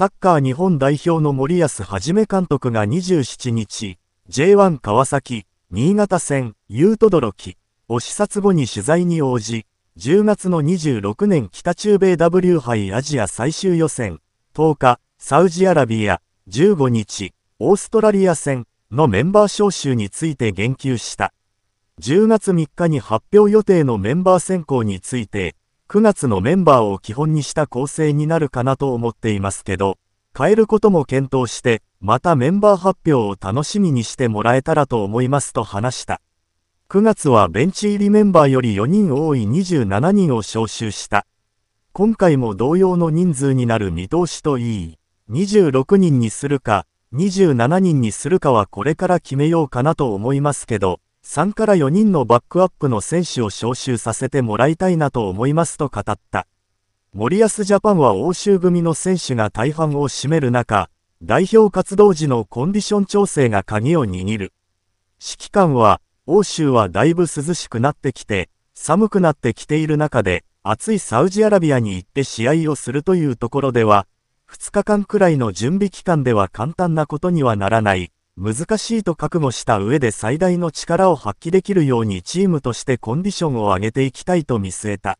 サッカー日本代表の森保一監督が27日、J1 川崎、新潟戦、ユートドロキ、を視察後に取材に応じ、10月の26年北中米 W 杯アジア最終予選、10日、サウジアラビア、15日、オーストラリア戦のメンバー招集について言及した。10月3日に発表予定のメンバー選考について、9月のメンバーを基本にした構成になるかなと思っていますけど、変えることも検討して、またメンバー発表を楽しみにしてもらえたらと思いますと話した。9月はベンチ入りメンバーより4人多い27人を招集した。今回も同様の人数になる見通しといい、26人にするか、27人にするかはこれから決めようかなと思いますけど、3から4人のバックアップの選手を招集させてもらいたいなと思いますと語った。森保ジャパンは欧州組の選手が大半を占める中、代表活動時のコンディション調整が鍵を握る。指揮官は、欧州はだいぶ涼しくなってきて、寒くなってきている中で、暑いサウジアラビアに行って試合をするというところでは、2日間くらいの準備期間では簡単なことにはならない。難しいと覚悟した上で最大の力を発揮できるようにチームとしてコンディションを上げていきたいと見据えた。